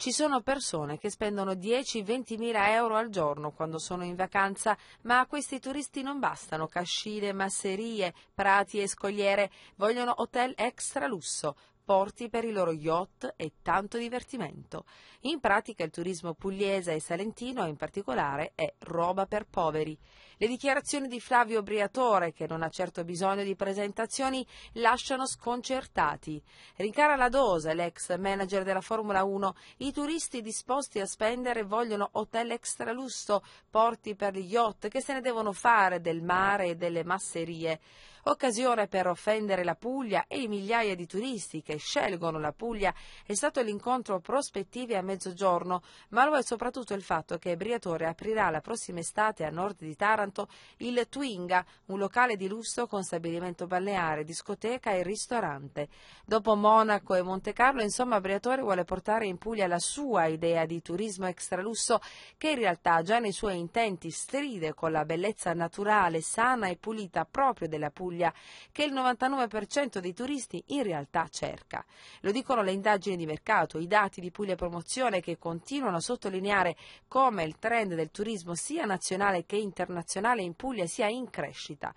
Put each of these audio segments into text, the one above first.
Ci sono persone che spendono 10-20 mila euro al giorno quando sono in vacanza, ma a questi turisti non bastano cascine, masserie, prati e scogliere, vogliono hotel extra lusso, porti per i loro yacht e tanto divertimento. In pratica il turismo pugliese e salentino in particolare è roba per poveri. Le dichiarazioni di Flavio Briatore, che non ha certo bisogno di presentazioni, lasciano sconcertati. Rincara la dose, l'ex manager della Formula 1, i turisti disposti a spendere vogliono hotel extra lusso, porti per gli yacht, che se ne devono fare del mare e delle masserie. Occasione per offendere la Puglia e i migliaia di turisti che scelgono la Puglia è stato l'incontro prospettivi a mezzogiorno, ma lo è soprattutto il fatto che Briatore aprirà la prossima estate a nord di Taranto soltanto il Twinga, un locale di lusso con stabilimento balneare, discoteca e ristorante. Dopo Monaco e Monte Carlo, insomma, Briatore vuole portare in Puglia la sua idea di turismo extralusso che in realtà già nei suoi intenti stride con la bellezza naturale, sana e pulita proprio della Puglia che il 99% dei turisti in realtà cerca. Lo dicono le indagini di mercato, i dati di Puglia Promozione che continuano a sottolineare come il trend del turismo sia nazionale che internazionale nazionale in Puglia sia in crescita.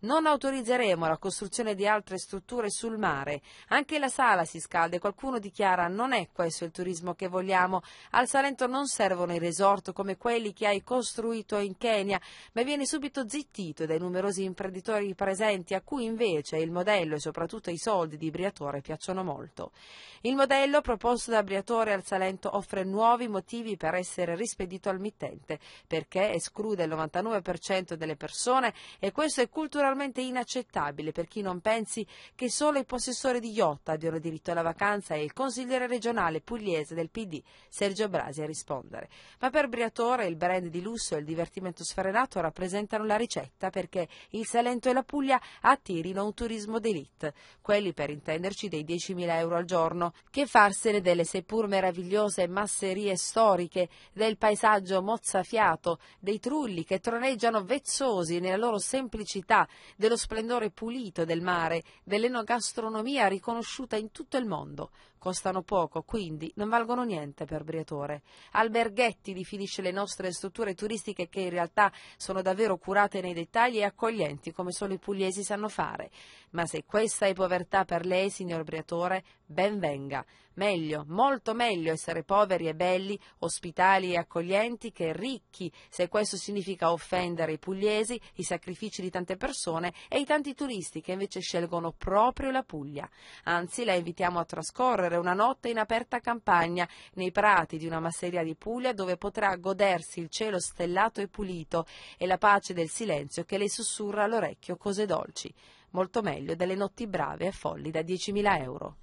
Non autorizzeremo la costruzione di altre strutture sul mare. Anche la sala si scalda e qualcuno dichiara non è questo il turismo che vogliamo. Al Salento non servono i resort come quelli che hai costruito in Kenya, ma viene subito zittito dai numerosi imprenditori presenti a cui invece il modello e soprattutto i soldi di Briatore piacciono molto. Il modello proposto da Briatore al Salento offre nuovi motivi per essere rispedito al mittente, perché esclude il 99% delle persone e questo è culturale moralmente inaccettabile per chi non pensi che solo i possessori di yacht abbiano diritto alla vacanza e il consigliere regionale pugliese del PD, Sergio Brasi, a rispondere. Ma per Briatore il brand di lusso e il divertimento sfrenato rappresentano la ricetta perché il Salento e la Puglia attirino un turismo d'élite, quelli per intenderci dei 10.000 euro al giorno, che farsene delle seppur meravigliose masserie storiche, del paesaggio mozzafiato, dei trulli che troneggiano vezzosi nella loro semplicità dello splendore pulito del mare, dell'enogastronomia riconosciuta in tutto il mondo. Costano poco, quindi non valgono niente per Briatore. Alberghetti definisce le nostre strutture turistiche che in realtà sono davvero curate nei dettagli e accoglienti come solo i pugliesi sanno fare. Ma se questa è povertà per lei, signor Briatore, ben venga. Meglio, molto meglio essere poveri e belli, ospitali e accoglienti che ricchi, se questo significa offendere i pugliesi, i sacrifici di tante persone e i tanti turisti che invece scelgono proprio la Puglia. Anzi, la invitiamo a trascorrere una notte in aperta campagna, nei prati di una masseria di Puglia dove potrà godersi il cielo stellato e pulito e la pace del silenzio che le sussurra all'orecchio cose dolci molto meglio delle notti brave e folli da 10.000 euro.